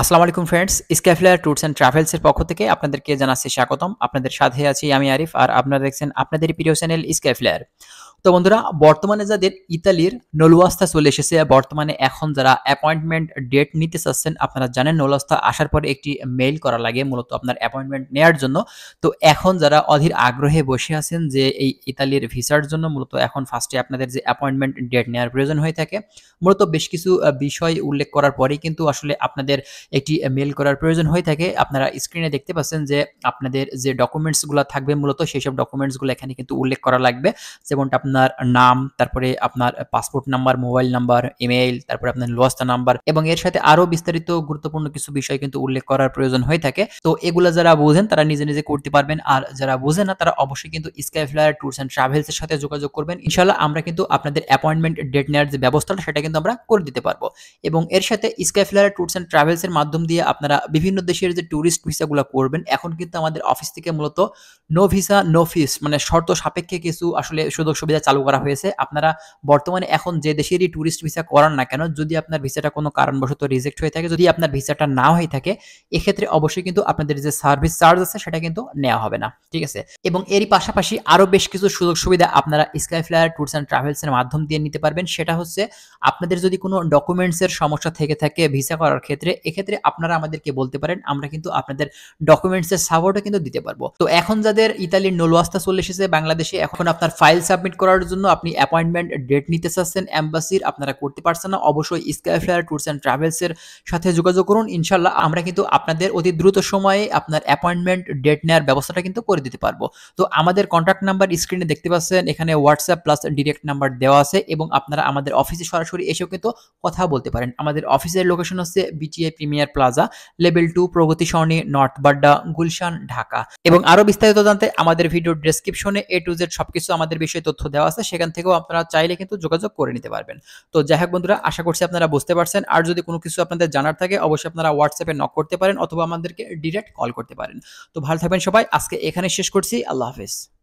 আসসালামু আলাইকুম ফ্রেন্ডস স্ক্যাফিলার ট্যুরস অ্যান্ড ট্রাভেলসের পক্ষ থেকে আপনাদেরকে জানাচ্ছি স্বাগতম আপনাদের সাথে আছি আমি আরিফ আর আপনারা দেখছেন আপনাদের প্রিয় চ্যানেল স্ক্যাফিলার তো বন্ধুরা বর্তমানে যাদের ইতালির নলুয়াস্তা চলে এসেছে বর্তমানে এখন যারা অ্যাপয়েন্টমেন্ট ডেট নিতে চাচ্ছেন আপনারা জানেন নলুয়াস্তা আসার পরে একটি মেইল করা লাগে মূলত আপনার অ্যাপয়েন্টমেন্ট নেয়ার জন্য তো এখন যারা অধীর আগ্রহে বসে আছেন যে এই ইতালির ভিসার জন্য মূলত এখন ফার্স্টে আপনাদের যে অ্যাপয়েন্টমেন্ট ডেট নেওয়ার প্রয়োজন হয়ে থাকে মূলত বেশ কিছু বিষয় উল্লেখ করার পরেই কিন্তু আসলে আপনাদের একটি মেল করার প্রয়োজন হয়ে থাকে আপনারা স্ক্রিনে দেখতে পাচ্ছেন যে আপনাদের যে ডকুমেন্টসগুলো থাকবে মূলত সেই সব ডকুমেন্টসগুলো এখানে কিন্তু উল্লেখ করা লাগবে যেমনটা আপনার আপনার নাম তারপরে আপনার passport number mobile number email তারপরে আপনার লোয়াস্তা নাম্বার এবং এর সাথে আরো বিস্তারিত গুরুত্বপূর্ণ কিছু বিষয় কিন্তু উল্লেখ করার প্রয়োজন হয়ে থাকে তো এগুলো যারা বোঝেন তারা নিজে নিজে করতে পারবেন আর যারা বোঝে না তারা অবশ্যই কিন্তু Sky Flyer Tours and Travels এর সাথে যোগাযোগ করবেন ইনশাল্লাহ আমরা কিন্তু আপনাদের অ্যাপয়েন্টমেন্ট ডেট নেওয়ার যে ব্যবস্থাটা সেটা কিন্তু আমরা করে দিতে পারবো এবং এর সাথে Sky Flyer Tours and Travels এর মাধ্যম দিয়ে আপনারা বিভিন্ন দেশের যে ট্যুরিস্ট ভিসাগুলো করবেন এখন কিন্তু আমাদের অফিস থেকে মূলত নো ভিসা নো ফিস মানে শর্ত সাপেক্ষে কিছু আসলে সুযোগ সুবিধা ভিসা চালু করা হয়েছে আপনারা বর্তমানে এখন যে দেশেরই ট্যুরিস্ট ভিসা করান না কেন যদি আপনার ভিসাটা কোনো কারণবশত রিজেক্ট হয়ে থাকে যদি আপনার ভিসাটা না হয়ে থাকে এক্ষেত্রে অবশ্যই কিন্তু আপনাদের যে সার্ভিস চার্জ আছে সেটা কিন্তু নেওয়া হবে না ঠিক আছে এবং এরই পাশাপাশি আরও বেশ কিছু সুযোগ সুবিধা আপনারা স্কাই ফ্লায়ার ট্যুরস অ্যান্ড ট্রাভেলসের মাধ্যম দিয়ে নিতে পারবেন সেটা হচ্ছে আপনাদের যদি কোনো ডকুমেন্টসের সমস্যা থেকে থাকে ভিসা করার ক্ষেত্রে এক্ষেত্রে আপনারা আমাদেরকে বলতে পারেন আমরা কিন্তু আপনাদের ডকুমেন্টসের সাপোর্টও কিন্তু দিতে পারবো তো এখন যাদের ইতালির নোলওয়াস্তা চলে এসেছে বাংলাদেশে এখন আপনার ফাইল সাবমিট করার জন্য আপনি অ্যাপয়েন্টমেন্ট ডেট নিতে চাচ্ছেন অ্যাম্বাসির আপনারা করতে পারছেন না অবশ্যই স্কাই ফ্লায়ার ট্যুরস অ্যান্ড ট্রাভেলসের সাথে যোগাযোগ করুন ইনশাল্লাহ আমরা কিন্তু আপনাদের অতি দ্রুত সময়ে আপনার অ্যাপয়েন্টমেন্ট ডেট নেওয়ার ব্যবস্থাটা কিন্তু করে দিতে পারবো তো আমাদের কন্ট্যাক্ট নাম্বার স্ক্রিনে দেখতে পাচ্ছেন এখানে হোয়াটসঅ্যাপ প্লাস ডিরেক্ট নাম্বার দেওয়া আছে এবং আপনারা আমাদের অফিসে সরাসরি এসেও কিন্তু কথা বলতে পারেন আমাদের অফিসের লোকেশন হচ্ছে BTA Premier Plaza level two Pragati Sarani North Badda Gulshan Dhaka এবং আরও বিস্তারিত জানতে আমাদের ভিডিও ডেসক্রিপশনে এ টু জেড সবকিছু আমাদের বিষয়ে তথ্য দেওয়া আছে সেখান থেকেও আপনারা চাইলে কিন্তু যোগাযোগ করে নিতে পারবেন তো যাই হোক বন্ধুরা আশা করছি আপনারা বুঝতে পারছেন আর যদি কোনো কিছু আপনাদের জানার থাকে অবশ্যই আপনারা হোয়াটসঅ্যাপে নক করতে পারেন অথবা আমাদেরকে ডিরেক্ট কল করতে পারেন তো ভালো থাকবেন সবাই আজকে এখানে শেষ করছি আল্লাহ হাফিজ